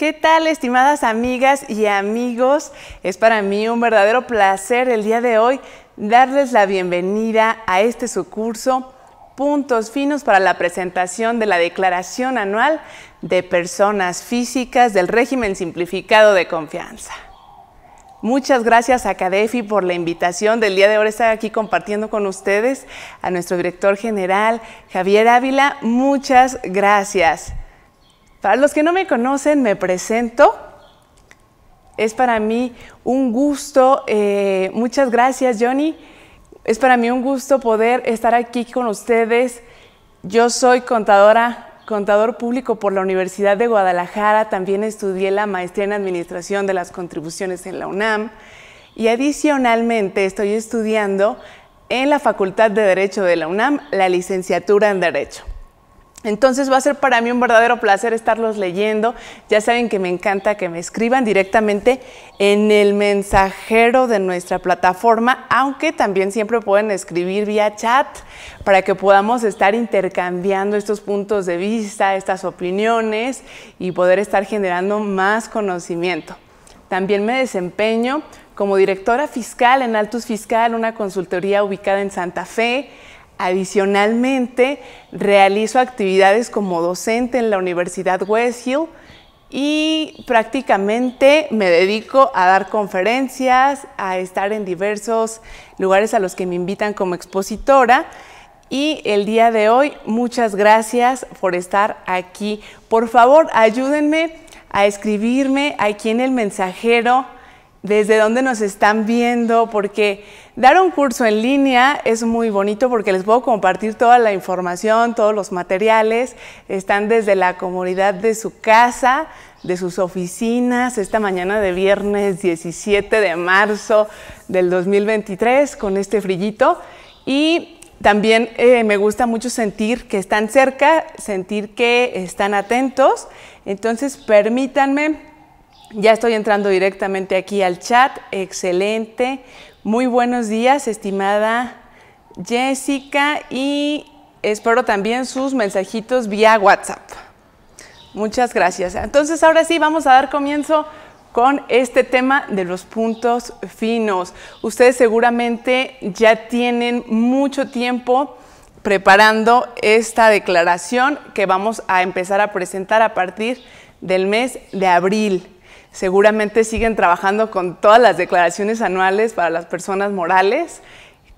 ¿Qué tal, estimadas amigas y amigos? Es para mí un verdadero placer el día de hoy darles la bienvenida a este su curso Puntos Finos para la presentación de la Declaración Anual de Personas Físicas del Régimen Simplificado de Confianza. Muchas gracias a Cadefi por la invitación del día de hoy estar aquí compartiendo con ustedes. A nuestro director general, Javier Ávila, muchas gracias. Para los que no me conocen, me presento. Es para mí un gusto, eh, muchas gracias Johnny, es para mí un gusto poder estar aquí con ustedes. Yo soy contadora, contador público por la Universidad de Guadalajara, también estudié la maestría en Administración de las Contribuciones en la UNAM y adicionalmente estoy estudiando en la Facultad de Derecho de la UNAM la licenciatura en Derecho. Entonces va a ser para mí un verdadero placer estarlos leyendo. Ya saben que me encanta que me escriban directamente en el mensajero de nuestra plataforma, aunque también siempre pueden escribir vía chat para que podamos estar intercambiando estos puntos de vista, estas opiniones y poder estar generando más conocimiento. También me desempeño como directora fiscal en Altus Fiscal, una consultoría ubicada en Santa Fe Adicionalmente, realizo actividades como docente en la Universidad West Hill y prácticamente me dedico a dar conferencias, a estar en diversos lugares a los que me invitan como expositora. Y el día de hoy, muchas gracias por estar aquí. Por favor, ayúdenme a escribirme aquí en el mensajero desde dónde nos están viendo, porque dar un curso en línea es muy bonito porque les puedo compartir toda la información, todos los materiales, están desde la comunidad de su casa, de sus oficinas, esta mañana de viernes 17 de marzo del 2023 con este frillito y también eh, me gusta mucho sentir que están cerca, sentir que están atentos, entonces permítanme ya estoy entrando directamente aquí al chat. Excelente. Muy buenos días, estimada Jessica. Y espero también sus mensajitos vía WhatsApp. Muchas gracias. Entonces, ahora sí, vamos a dar comienzo con este tema de los puntos finos. Ustedes seguramente ya tienen mucho tiempo preparando esta declaración que vamos a empezar a presentar a partir del mes de abril. Seguramente siguen trabajando con todas las declaraciones anuales para las personas morales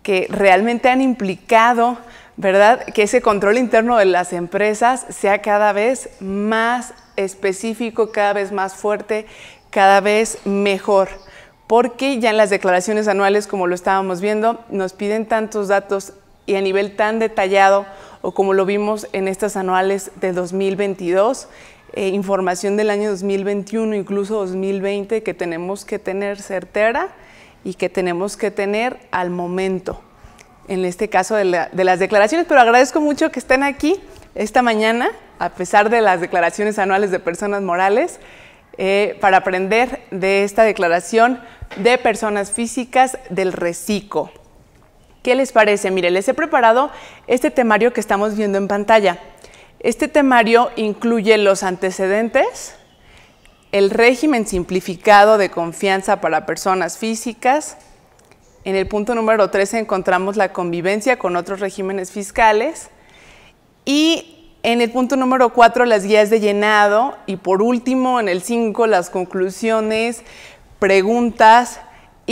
que realmente han implicado, ¿verdad?, que ese control interno de las empresas sea cada vez más específico, cada vez más fuerte, cada vez mejor porque ya en las declaraciones anuales, como lo estábamos viendo, nos piden tantos datos y a nivel tan detallado, o como lo vimos en estas anuales de 2022, eh, información del año 2021, incluso 2020, que tenemos que tener certera y que tenemos que tener al momento, en este caso de, las declaraciones, pero agradezco mucho que estén aquí esta mañana, a pesar de las declaraciones anuales de personas morales, eh, para aprender de esta declaración de personas físicas del reciclo. ¿Qué les parece? Mire, les he preparado este temario que estamos viendo en pantalla. Este temario incluye los antecedentes, el régimen simplificado de confianza para personas físicas. En el punto número 13 encontramos la convivencia con otros regímenes fiscales. Y en el punto número 4 las guías de llenado. Y por último, en el 5, las conclusiones, preguntas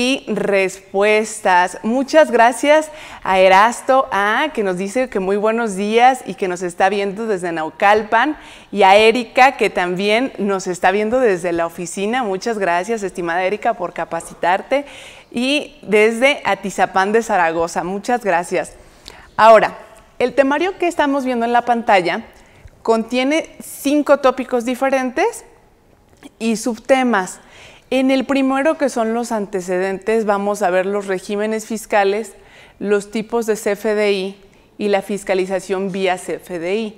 y respuestas. Muchas gracias a Erasto A, que nos dice que muy buenos días y que nos está viendo desde Naucalpan, y a Erika, que también nos está viendo desde la oficina. Muchas gracias, estimada Erika, por capacitarte, y desde Atizapán de Zaragoza. Muchas gracias. Ahora, el temario que estamos viendo en la pantalla contiene cinco tópicos diferentes y subtemas. En el primero, que son los antecedentes, vamos a ver los regímenes fiscales, los tipos de CFDI y la fiscalización vía CFDI.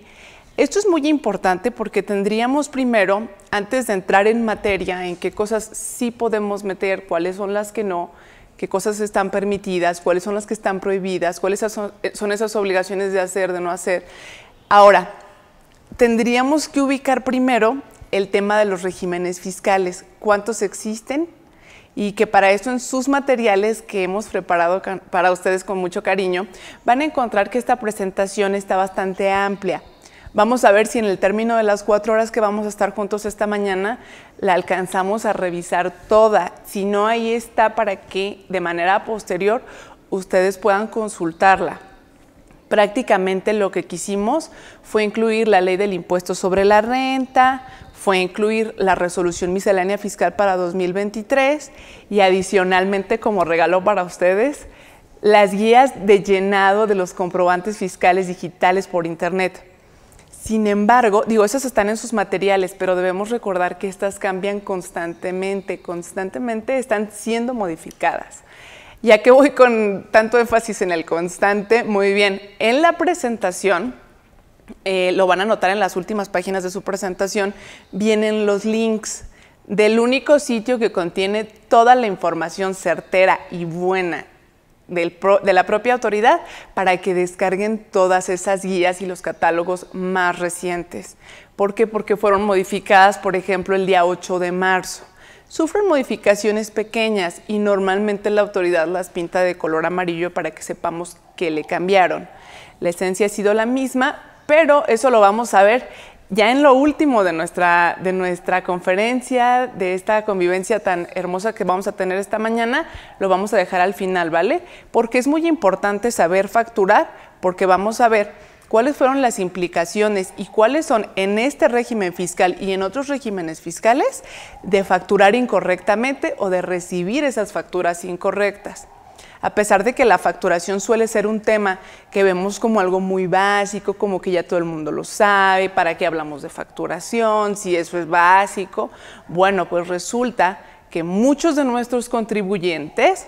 Esto es muy importante porque tendríamos primero, antes de entrar en materia, en qué cosas sí podemos meter, cuáles son las que no, qué cosas están permitidas, cuáles son las que están prohibidas, cuáles eh, son esas obligaciones de hacer, de no hacer. Ahora, tendríamos que ubicar primero el tema de los regímenes fiscales, cuántos existen y que para eso en sus materiales que hemos preparado para ustedes con mucho cariño, van a encontrar que esta presentación está bastante amplia. Vamos a ver si en el término de las cuatro horas que vamos a estar juntos esta mañana la alcanzamos a revisar toda. Si no, ahí está para que de manera posterior ustedes puedan consultarla. Prácticamente lo que quisimos fue incluir la ley del impuesto sobre la renta, fue incluir la resolución miscelánea fiscal para 2023 y adicionalmente como regalo para ustedes las guías de llenado de los comprobantes fiscales digitales por Internet. Sin embargo, digo, esas están en sus materiales, pero debemos recordar que estas cambian constantemente, constantemente están siendo modificadas. Ya que voy con tanto énfasis en el constante, muy bien, en la presentación eh, lo van a notar en las últimas páginas de su presentación, vienen los links del único sitio que contiene toda la información certera y buena de la propia autoridad para que descarguen todas esas guías y los catálogos más recientes. ¿Por qué? Porque fueron modificadas, por ejemplo, el día 8 de marzo. Sufren modificaciones pequeñas y normalmente la autoridad las pinta de color amarillo para que sepamos que le cambiaron. La esencia ha sido la misma, pero eso lo vamos a ver ya en lo último de nuestra, de nuestra conferencia, de esta convivencia tan hermosa que vamos a tener esta mañana, lo vamos a dejar al final, ¿vale? Porque es muy importante saber facturar, porque vamos a ver cuáles fueron las implicaciones y cuáles son en este régimen fiscal y en otros regímenes fiscales de facturar incorrectamente o de recibir esas facturas incorrectas a pesar de que la facturación suele ser un tema que vemos como algo muy básico, como que ya todo el mundo lo sabe, para qué hablamos de facturación, si eso es básico, bueno, pues resulta que muchos de nuestros contribuyentes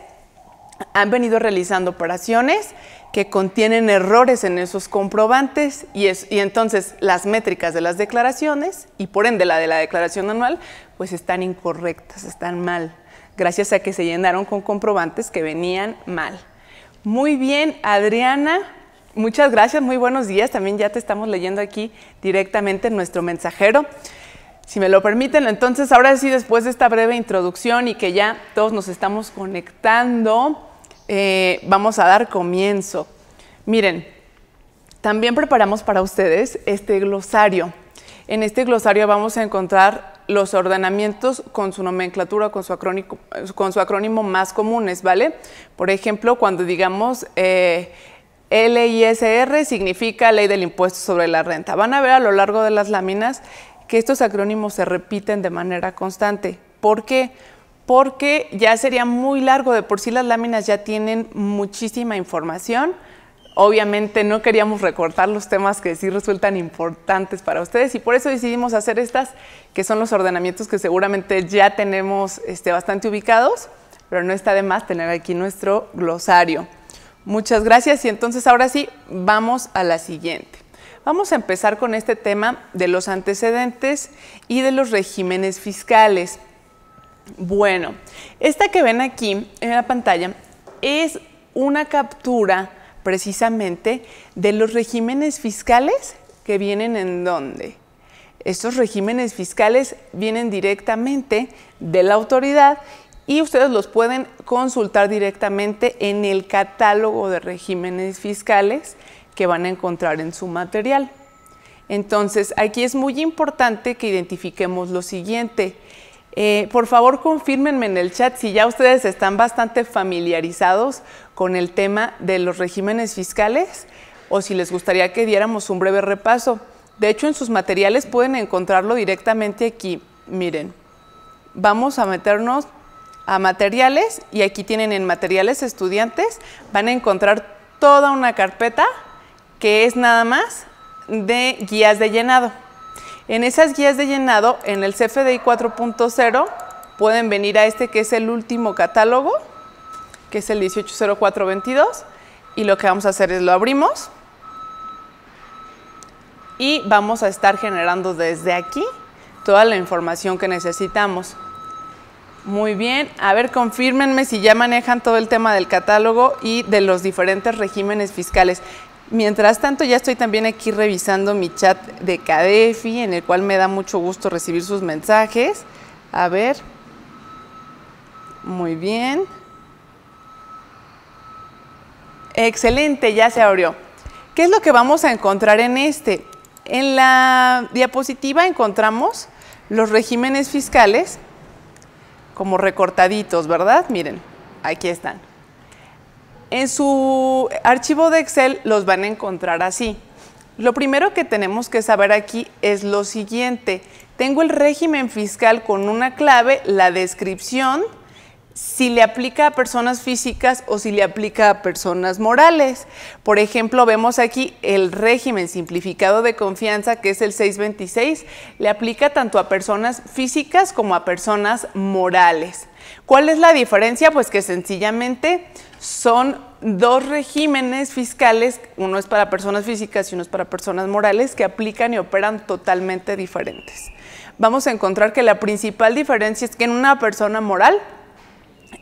han venido realizando operaciones que contienen errores en esos comprobantes y, entonces las métricas de las declaraciones y por ende la de la declaración anual pues están incorrectas, están mal gracias a que se llenaron con comprobantes que venían mal. Muy bien, Adriana, muchas gracias, muy buenos días. También ya te estamos leyendo aquí directamente en nuestro mensajero. Si me lo permiten, entonces ahora sí, después de esta breve introducción y que ya todos nos estamos conectando, eh, vamos a dar comienzo. Miren, también preparamos para ustedes este glosario. En este glosario vamos a encontrar los ordenamientos con su nomenclatura, con su, con su acrónimo más comunes, ¿vale? Por ejemplo, cuando digamos eh, LISR significa Ley del Impuesto sobre la Renta. Van a ver a lo largo de las láminas que estos acrónimos se repiten de manera constante. ¿Por qué? Porque ya sería muy largo, de por sí las láminas ya tienen muchísima información. Obviamente no queríamos recortar los temas que sí resultan importantes para ustedes y por eso decidimos hacer estas, que son los ordenamientos que seguramente ya tenemos este, bastante ubicados, pero no está de más tener aquí nuestro glosario. Muchas gracias y entonces ahora sí, vamos a la siguiente. Vamos a empezar con este tema de los antecedentes y de los regímenes fiscales. Bueno, esta que ven aquí en la pantalla es una captura precisamente de los regímenes fiscales que vienen en dónde. Estos regímenes fiscales vienen directamente de la autoridad y ustedes los pueden consultar directamente en el catálogo de regímenes fiscales que van a encontrar en su material. Entonces, aquí es muy importante que identifiquemos lo siguiente. Eh, por favor, confírmenme en el chat si ya ustedes están bastante familiarizados con el tema de los regímenes fiscales o si les gustaría que diéramos un breve repaso. De hecho, en sus materiales pueden encontrarlo directamente aquí. Miren, vamos a meternos a materiales y aquí tienen en materiales estudiantes, van a encontrar toda una carpeta que es nada más de guías de llenado. En esas guías de llenado, en el CFDI 4.0, pueden venir a este que es el último catálogo, que es el 180422, y lo que vamos a hacer es lo abrimos y vamos a estar generando desde aquí toda la información que necesitamos. Muy bien, a ver, confirmenme si ya manejan todo el tema del catálogo y de los diferentes regímenes fiscales. Mientras tanto, ya estoy también aquí revisando mi chat de Cadefi, en el cual me da mucho gusto recibir sus mensajes. A ver. Muy bien. Excelente, ya se abrió. ¿Qué es lo que vamos a encontrar en este? En la diapositiva encontramos los regímenes fiscales como recortaditos, ¿verdad? Miren, aquí están. En su archivo de Excel los van a encontrar así. Lo primero que tenemos que saber aquí es lo siguiente. Tengo el régimen fiscal con una clave, la descripción, si le aplica a personas físicas o si le aplica a personas morales. Por ejemplo, vemos aquí el régimen simplificado de confianza, que es el 626, le aplica tanto a personas físicas como a personas morales. ¿Cuál es la diferencia? Pues que sencillamente son dos regímenes fiscales, uno es para personas físicas y uno es para personas morales, que aplican y operan totalmente diferentes. Vamos a encontrar que la principal diferencia es que en una persona moral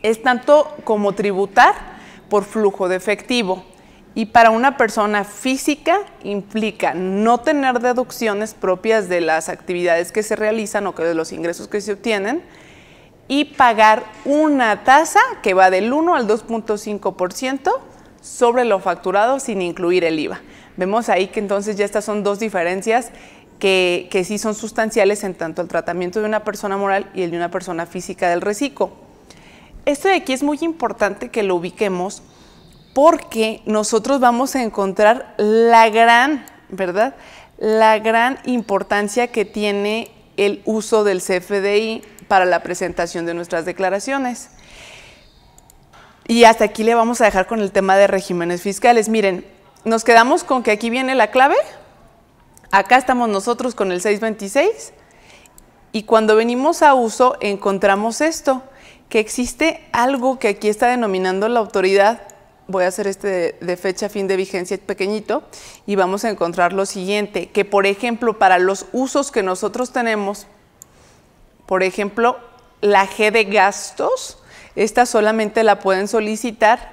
es tanto como tributar por flujo de efectivo. Y para una persona física implica no tener deducciones propias de las actividades que se realizan o que de los ingresos que se obtienen, y pagar una tasa que va del 1 al 2.5% sobre lo facturado sin incluir el IVA. Vemos ahí que entonces ya estas son dos diferencias que, sí son sustanciales en tanto el tratamiento de una persona moral y el de una persona física del reciclo. Esto de aquí es muy importante que lo ubiquemos porque nosotros vamos a encontrar la gran, ¿verdad? La gran importancia que tiene el uso del CFDI para la presentación de nuestras declaraciones. Y hasta aquí le vamos a dejar con el tema de regímenes fiscales. Miren, nos quedamos con que aquí viene la clave. Acá estamos nosotros con el 626. Y cuando venimos a uso encontramos esto, que existe algo que aquí está denominando la autoridad. Voy a hacer este de, fecha, fin de vigencia pequeñito y vamos a encontrar lo siguiente, que por ejemplo para los usos que nosotros tenemos por ejemplo, la G de gastos, esta solamente la pueden solicitar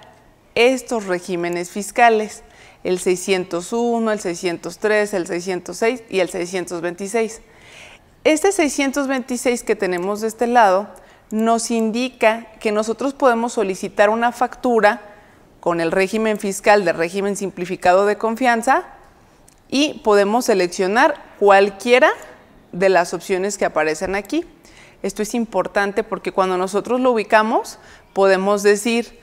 estos regímenes fiscales, el 601, el 603, el 606 y el 626. Este 626 que tenemos de este lado nos indica que nosotros podemos solicitar una factura con el régimen fiscal de régimen simplificado de confianza y podemos seleccionar cualquiera de las opciones que aparecen aquí. Esto es importante porque cuando nosotros lo ubicamos, podemos decir,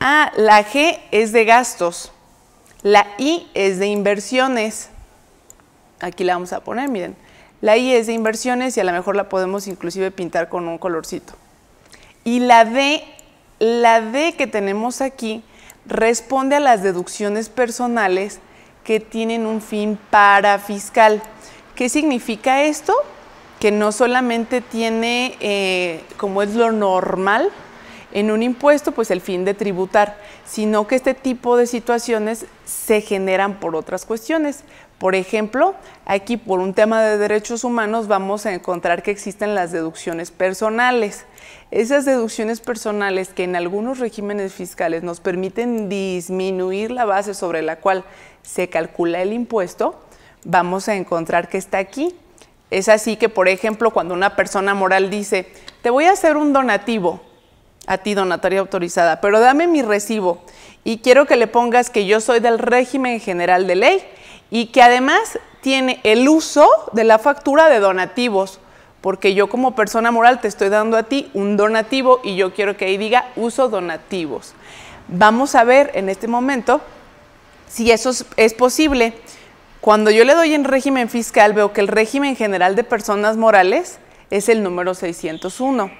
ah, la G es de gastos, la I es de inversiones. Aquí la vamos a poner, miren. La I es de inversiones y a lo mejor la podemos inclusive pintar con un colorcito. Y la D, la D que tenemos aquí responde a las deducciones personales que tienen un fin parafiscal. ¿Qué significa esto? que no solamente tiene, eh, como es lo normal, en un impuesto, pues el fin de tributar, sino que este tipo de situaciones se generan por otras cuestiones. Por ejemplo, aquí por un tema de derechos humanos vamos a encontrar que existen las deducciones personales. Esas deducciones personales que en algunos regímenes fiscales nos permiten disminuir la base sobre la cual se calcula el impuesto, vamos a encontrar que está aquí es así que, por ejemplo, cuando una persona moral dice, te voy a hacer un donativo a ti, donataria autorizada, pero dame mi recibo y quiero que le pongas que yo soy del régimen general de ley y que además tiene el uso de la factura de donativos, porque yo como persona moral te estoy dando a ti un donativo y yo quiero que ahí diga uso donativos. Vamos a ver en este momento si eso es posible. Cuando yo le doy en régimen fiscal, veo que el régimen general de personas morales es el número 601.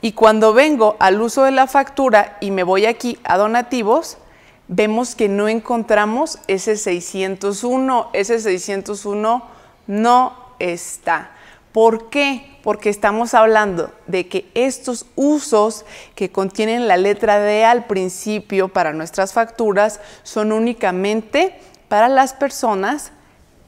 Y cuando vengo al uso de la factura y me voy aquí a donativos, vemos que no encontramos ese 601. Ese 601 no está. ¿Por qué? Porque estamos hablando de que estos usos que contienen la letra D al principio para nuestras facturas son únicamente para las personas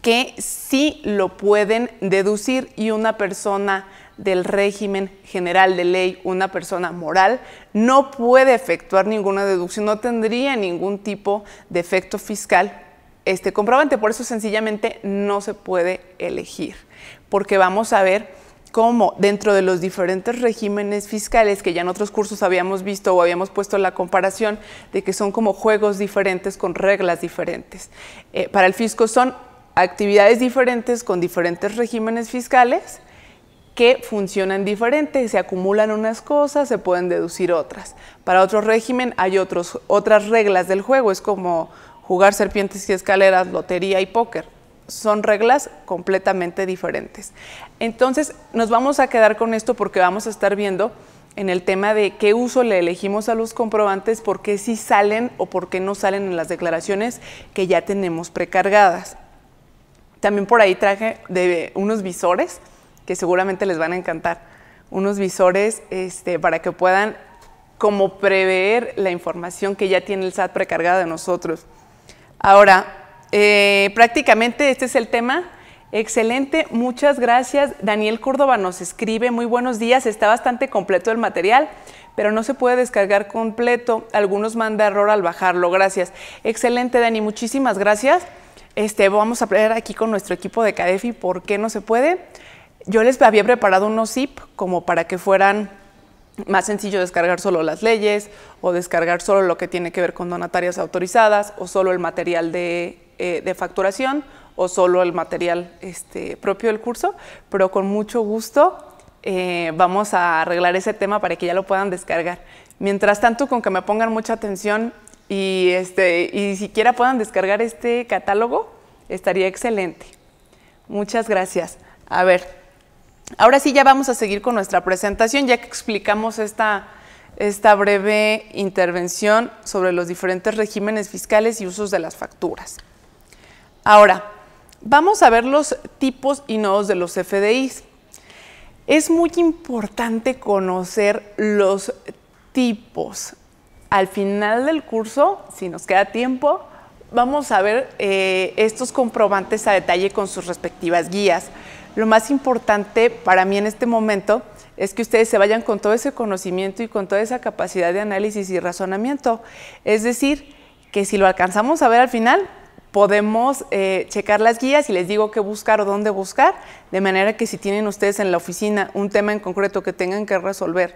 que sí lo pueden deducir y una persona del régimen general de ley, una persona moral, no puede efectuar ninguna deducción, no tendría ningún tipo de efecto fiscal este comprobante, por eso sencillamente no se puede elegir, porque vamos a ver como dentro de los diferentes regímenes fiscales que ya en otros cursos habíamos visto o habíamos puesto la comparación de que son como juegos diferentes con reglas diferentes. Eh, para el fisco son actividades diferentes con diferentes regímenes fiscales que funcionan diferentes, se acumulan unas cosas, se pueden deducir otras. Para otro régimen hay otras reglas del juego, es como jugar serpientes y escaleras, lotería y póker son reglas completamente diferentes. Entonces, nos vamos a quedar con esto porque vamos a estar viendo en el tema de qué uso le elegimos a los comprobantes, por qué sí salen o por qué no salen en las declaraciones que ya tenemos precargadas. También por ahí traje de unos visores que seguramente les van a encantar. Unos visores este, para que puedan como prever la información que ya tiene el SAT precargada de nosotros. Ahora, eh, prácticamente este es el tema. Excelente, muchas gracias. Daniel Córdoba nos escribe, muy buenos días, está bastante completo el material, pero no se puede descargar completo, algunos manda error al bajarlo, gracias. Excelente, Dani, muchísimas gracias. Este, vamos a ver aquí con nuestro equipo de Cadefi por qué no se puede. Yo les había preparado unos zip como para que fueran más sencillo descargar solo las leyes o descargar solo lo que tiene que ver con donatarias autorizadas o solo el material de eh, de facturación o solo el material este, propio del curso, pero con mucho gusto eh, vamos a arreglar ese tema para que ya lo puedan descargar. Mientras tanto, con que me pongan mucha atención este, y, siquiera puedan descargar este catálogo, estaría excelente. Muchas gracias. A ver, ahora sí ya vamos a seguir con nuestra presentación, ya que explicamos esta breve intervención sobre los diferentes regímenes fiscales y usos de las facturas. Ahora, vamos a ver los tipos y nodos de los FDIs. Es muy importante conocer los tipos. Al final del curso, si nos queda tiempo, vamos a ver eh, estos comprobantes a detalle con sus respectivas guías. Lo más importante para mí en este momento es que ustedes se vayan con todo ese conocimiento y con toda esa capacidad de análisis y razonamiento. Es decir, que si lo alcanzamos a ver al final, podemos eh, checar las guías y les digo qué buscar o dónde buscar, de manera que si tienen ustedes en la oficina un tema en concreto que tengan que resolver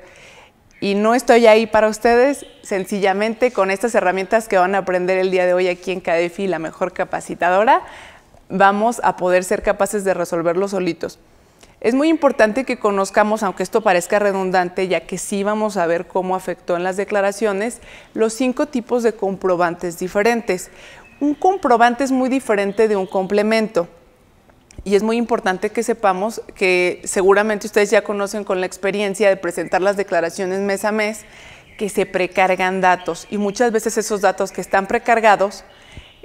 y no estoy ahí para ustedes, sencillamente con estas herramientas que van a aprender el día de hoy aquí en Cadefi, la mejor capacitadora, vamos a poder ser capaces de resolverlo solitos. Es muy importante que conozcamos, aunque esto parezca redundante, ya que sí vamos a ver cómo afectó en las declaraciones, los cinco tipos de comprobantes diferentes. Un comprobante es muy diferente de un complemento. Y es muy importante que sepamos que seguramente ustedes ya conocen con la experiencia de presentar las declaraciones mes a mes, que se precargan datos. Y muchas veces esos datos que están precargados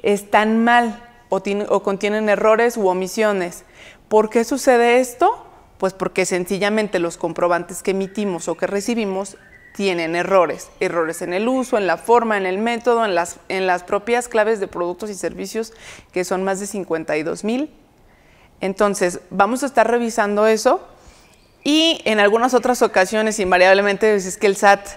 están mal o, contienen errores u omisiones. ¿Por qué sucede esto? Pues porque sencillamente los comprobantes que emitimos o que recibimos tienen errores, errores en el uso, en la forma, en el método, en las, en las propias claves de productos y servicios, que son más de 52 mil. Entonces, vamos a estar revisando eso y en algunas otras ocasiones, invariablemente, pues, es que el SAT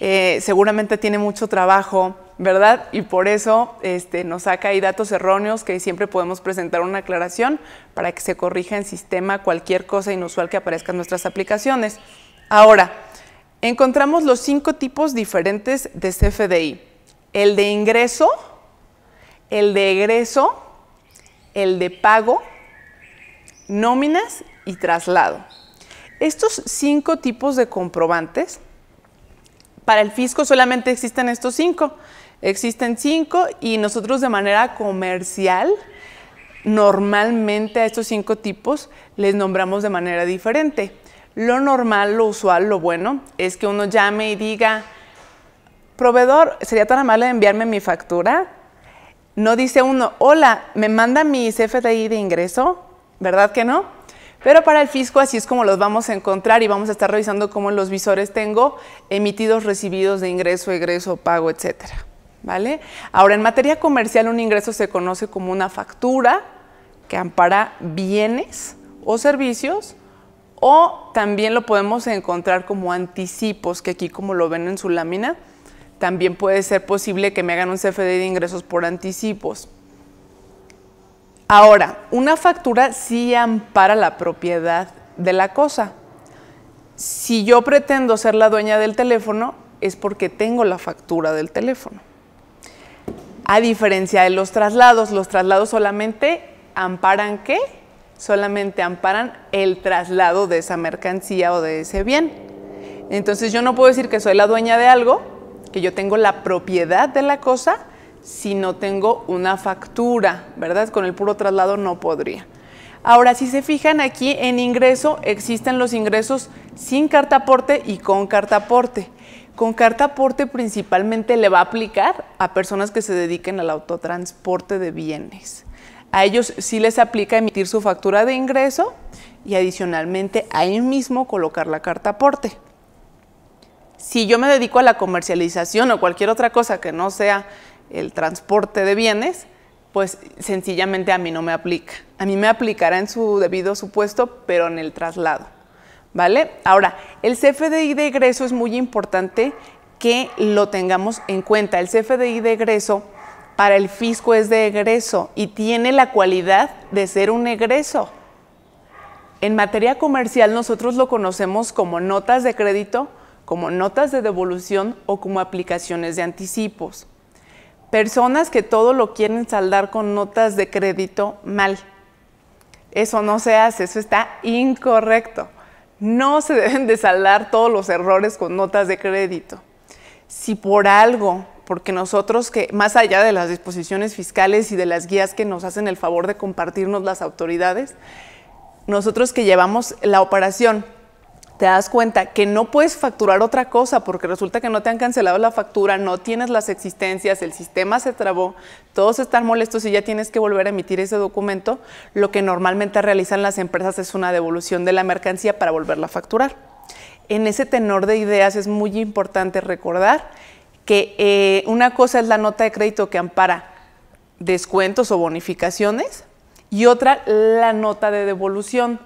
eh, seguramente tiene mucho trabajo, ¿verdad? Y por eso este, nos saca ahí datos erróneos que siempre podemos presentar una aclaración para que se corrija en sistema cualquier cosa inusual que aparezca en nuestras aplicaciones. Ahora, encontramos los cinco tipos diferentes de CFDI. El de ingreso, el de egreso, el de pago, nóminas y traslado. Estos cinco tipos de comprobantes, para el fisco solamente existen estos cinco. Existen cinco y nosotros de manera comercial, normalmente a estos cinco tipos les nombramos de manera diferente. Lo normal, lo usual, lo bueno es que uno llame y diga, proveedor, ¿sería tan amable enviarme mi factura? No dice uno, hola, ¿me manda mi CFDI de ingreso? ¿Verdad que no? Pero para el fisco así es como los vamos a encontrar y vamos a estar revisando cómo los visores tengo emitidos, recibidos de ingreso, egreso, pago, etcétera. ¿Vale? Ahora, en materia comercial, un ingreso se conoce como una factura que ampara bienes o servicios o también lo podemos encontrar como anticipos, que aquí como lo ven en su lámina, también puede ser posible que me hagan un CFD de ingresos por anticipos. Ahora, una factura sí ampara la propiedad de la cosa. Si yo pretendo ser la dueña del teléfono, es porque tengo la factura del teléfono. A diferencia de los traslados, los traslados solamente amparan qué? solamente amparan el traslado de esa mercancía o de ese bien. Entonces yo no puedo decir que soy la dueña de algo, que yo tengo la propiedad de la cosa, si no tengo una factura, ¿verdad? Con el puro traslado no podría. Ahora, si se fijan aquí en ingreso, existen los ingresos sin cartaporte y con cartaporte. Con cartaporte principalmente le va a aplicar a personas que se dediquen al autotransporte de bienes. A ellos sí les aplica emitir su factura de ingreso y adicionalmente ahí mismo colocar la carta aporte. Si yo me dedico a la comercialización o cualquier otra cosa que no sea el transporte de bienes, pues sencillamente a mí no me aplica. A mí me aplicará en su debido supuesto, pero en el traslado. ¿Vale? Ahora, el CFDI de egreso es muy importante que lo tengamos en cuenta. El CFDI de egreso para el fisco es de egreso y tiene la cualidad de ser un egreso. En materia comercial nosotros lo conocemos como notas de crédito, como notas de devolución o como aplicaciones de anticipos. Personas que todo lo quieren saldar con notas de crédito mal. Eso no se hace, eso está incorrecto. No se deben de saldar todos los errores con notas de crédito. Si por algo porque nosotros que más allá de las disposiciones fiscales y de las guías que nos hacen el favor de compartirnos las autoridades, nosotros que llevamos la operación, te das cuenta que no puedes facturar otra cosa porque resulta que no te han cancelado la factura, no tienes las existencias, el sistema se trabó, todos están molestos y ya tienes que volver a emitir ese documento, lo que normalmente realizan las empresas es una devolución de la mercancía para volverla a facturar. En ese tenor de ideas es muy importante recordar que eh, una cosa es la nota de crédito que ampara descuentos o bonificaciones y otra la nota de devolución.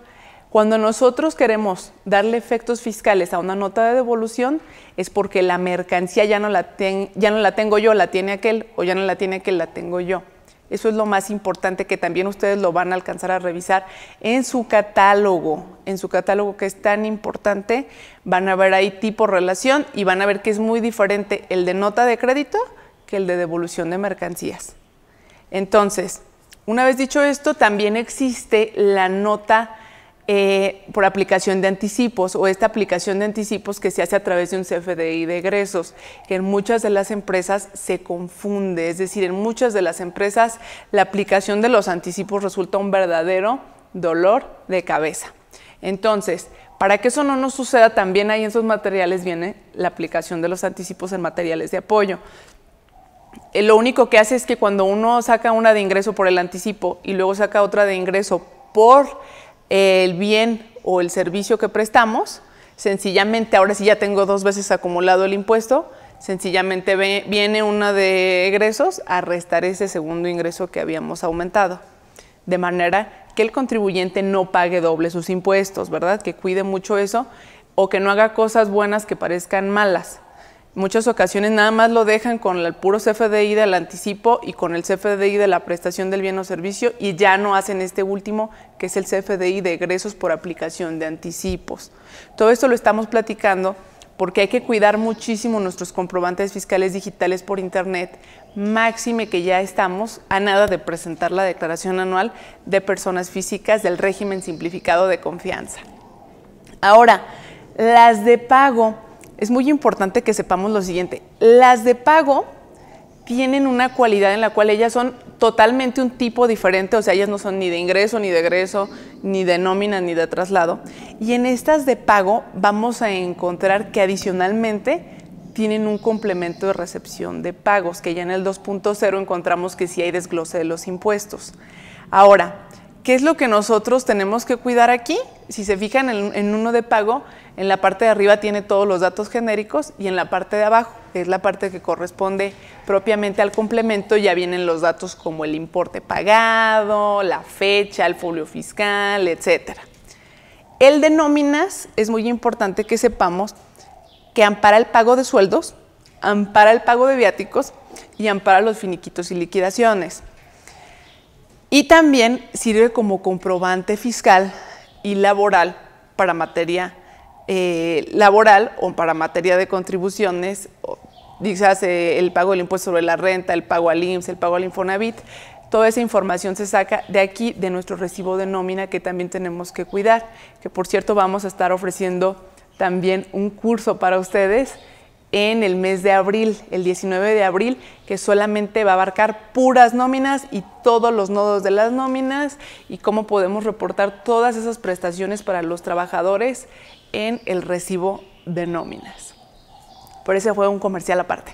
Cuando nosotros queremos darle efectos fiscales a una nota de devolución es porque la mercancía ya no la, ten, ya no la tengo yo, la tiene aquel, o ya no la tiene aquel, la tengo yo. Eso es lo más importante que también ustedes lo van a alcanzar a revisar en su catálogo, en su catálogo que es tan importante, van a ver ahí tipo relación y van a ver que es muy diferente el de nota de crédito que el de devolución de mercancías. Entonces, una vez dicho esto, también existe la nota eh, por aplicación de anticipos o esta aplicación de anticipos que se hace a través de un CFDI de egresos, que en muchas de las empresas se confunde, es decir, en muchas de las empresas la aplicación de los anticipos resulta un verdadero dolor de cabeza. Entonces, para que eso no nos suceda, también ahí en esos materiales viene la aplicación de los anticipos en materiales de apoyo. Eh, lo único que hace es que cuando uno saca una de ingreso por el anticipo y luego saca otra de ingreso por el bien o el servicio que prestamos, sencillamente, ahora sí ya tengo dos veces acumulado el impuesto, sencillamente viene una de egresos a restar ese segundo ingreso que habíamos aumentado, de manera que el contribuyente no pague doble sus impuestos, ¿verdad? Que cuide mucho eso o que no haga cosas buenas que parezcan malas muchas ocasiones nada más lo dejan con el puro CFDI del anticipo y con el CFDI de la prestación del bien o servicio y ya no hacen este último, que es el CFDI de egresos por aplicación de anticipos. Todo esto lo estamos platicando porque hay que cuidar muchísimo nuestros comprobantes fiscales digitales por Internet, máxime que ya estamos a nada de presentar la declaración anual de personas físicas del régimen simplificado de confianza. Ahora, las de pago es muy importante que sepamos lo siguiente. Las de pago tienen una cualidad en la cual ellas son totalmente un tipo diferente, o sea, ellas no son ni de ingreso, ni de egreso, ni de nómina, ni de traslado. Y en estas de pago vamos a encontrar que adicionalmente tienen un complemento de recepción de pagos, que ya en el 2.0 encontramos que sí hay desglose de los impuestos. Ahora, ¿Qué es lo que nosotros tenemos que cuidar aquí? Si se fijan en, uno de pago, en la parte de arriba tiene todos los datos genéricos y en la parte de abajo, que es la parte que corresponde propiamente al complemento, ya vienen los datos como el importe pagado, la fecha, el folio fiscal, etc. El de nóminas es muy importante que sepamos que ampara el pago de sueldos, ampara el pago de viáticos y ampara los finiquitos y liquidaciones. Y también sirve como comprobante fiscal y laboral para materia eh, laboral o para materia de contribuciones, quizás el pago del impuesto sobre la renta, el pago al IMSS, el pago al Infonavit. Toda esa información se saca de aquí, de nuestro recibo de nómina que también tenemos que cuidar, que por cierto vamos a estar ofreciendo también un curso para ustedes en el mes de abril, el 19 de abril, que solamente va a abarcar puras nóminas y todos los nodos de las nóminas y cómo podemos reportar todas esas prestaciones para los trabajadores en el recibo de nóminas. Por eso fue un comercial aparte.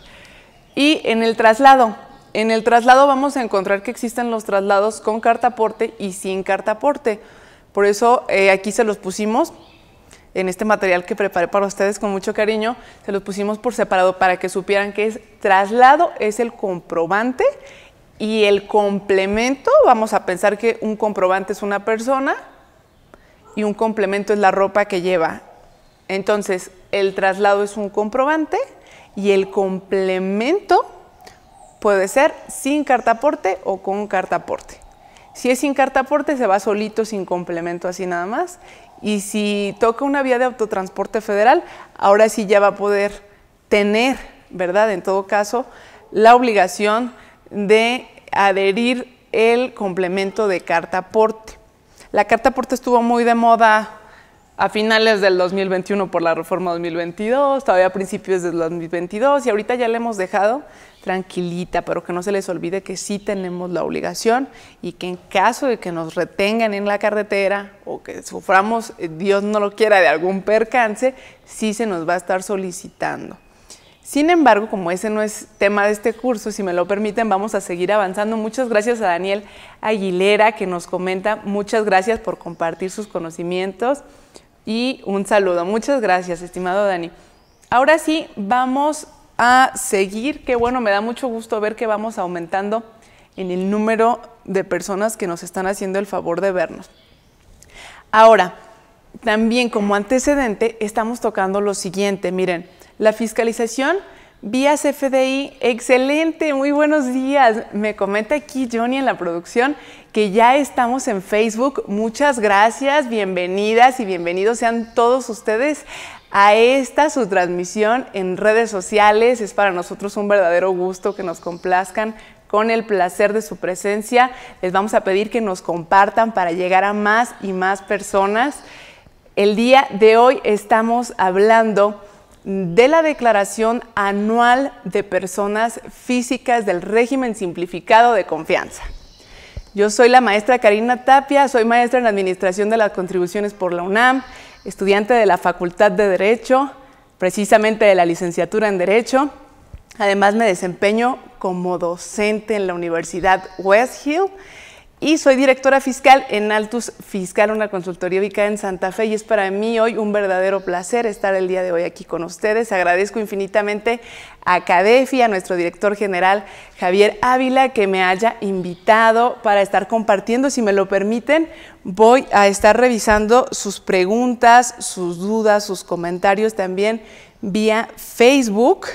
Y en el traslado, en el traslado vamos a encontrar que existen los traslados con carta aporte y sin carta aporte. Por eso eh, aquí se los pusimos en este material que preparé para ustedes con mucho cariño, se los pusimos por separado para que supieran que es traslado, es el comprobante y el complemento, vamos a pensar que un comprobante es una persona y un complemento es la ropa que lleva. Entonces, el traslado es un comprobante y el complemento puede ser sin cartaporte o con cartaporte. Si es sin carta cartaporte, se va solito, sin complemento, así nada más. Y si toca una vía de autotransporte federal, ahora sí ya va a poder tener, ¿verdad? En todo caso, la obligación de adherir el complemento de carta cartaporte. La cartaporte estuvo muy de moda a finales del 2021 por la reforma 2022, todavía a principios del 2022 y ahorita ya le hemos dejado tranquilita, pero que no se les olvide que sí tenemos la obligación y que en caso de que nos retengan en la carretera o que suframos, eh, Dios no lo quiera, de algún percance, sí se nos va a estar solicitando. Sin embargo, como ese no es tema de este curso, si me lo permiten, vamos a seguir avanzando. Muchas gracias a Daniel Aguilera que nos comenta. Muchas gracias por compartir sus conocimientos y un saludo. Muchas gracias, estimado Dani. Ahora sí, vamos a seguir. Qué bueno, me da mucho gusto ver que vamos aumentando en el número de personas que nos están haciendo el favor de vernos. Ahora, también como antecedente estamos tocando lo siguiente, miren, la fiscalización vía CFDI excelente, muy buenos días. Me comenta aquí Johnny en la producción que ya estamos en Facebook. Muchas gracias, bienvenidas y bienvenidos sean todos ustedes a esta su transmisión en redes sociales. Es para nosotros un verdadero gusto que nos complazcan con el placer de su presencia. Les vamos a pedir que nos compartan para llegar a más y más personas. El día de hoy estamos hablando de la Declaración Anual de Personas Físicas del Régimen Simplificado de Confianza. Yo soy la maestra Karina Tapia, soy maestra en Administración de las Contribuciones por la UNAM estudiante de la Facultad de Derecho, precisamente de la licenciatura en Derecho. Además me desempeño como docente en la Universidad West Hill y soy directora fiscal en Altus Fiscal, una consultoría ubicada en Santa Fe y es para mí hoy un verdadero placer estar el día de hoy aquí con ustedes. Agradezco infinitamente a Cadefi, a nuestro director general Javier Ávila, que me haya invitado para estar compartiendo. Si me lo permiten, voy a estar revisando sus preguntas, sus dudas, sus comentarios también vía Facebook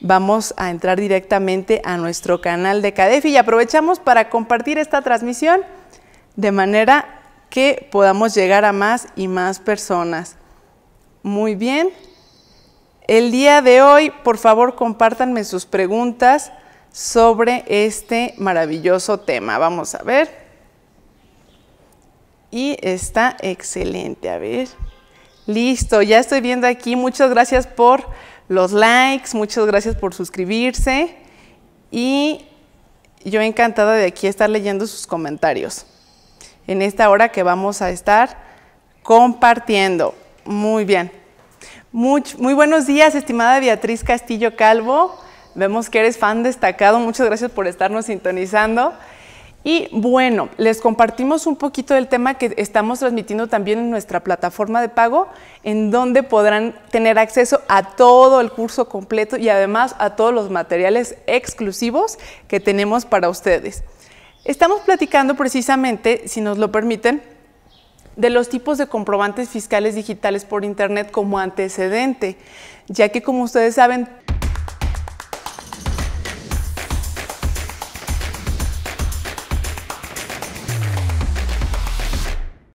vamos a entrar directamente a nuestro canal de Cadefi y aprovechamos para compartir esta transmisión de manera que podamos llegar a más y más personas. Muy bien. El día de hoy, por favor, compártanme sus preguntas sobre este maravilloso tema. Vamos a ver. Y está excelente. A ver. Listo, ya estoy viendo aquí. Muchas gracias por los likes, muchas gracias por suscribirse y yo encantada de aquí estar leyendo sus comentarios en esta hora que vamos a estar compartiendo. Muy bien. Muy, buenos días, estimada Beatriz Castillo Calvo. Vemos que eres fan destacado. Muchas gracias por estarnos sintonizando. Y bueno, les compartimos un poquito del tema que estamos transmitiendo también en nuestra plataforma de pago, en donde podrán tener acceso a todo el curso completo y además a todos los materiales exclusivos que tenemos para ustedes. Estamos platicando precisamente, si nos lo permiten, de los tipos de comprobantes fiscales digitales por Internet como antecedente, ya que como ustedes saben,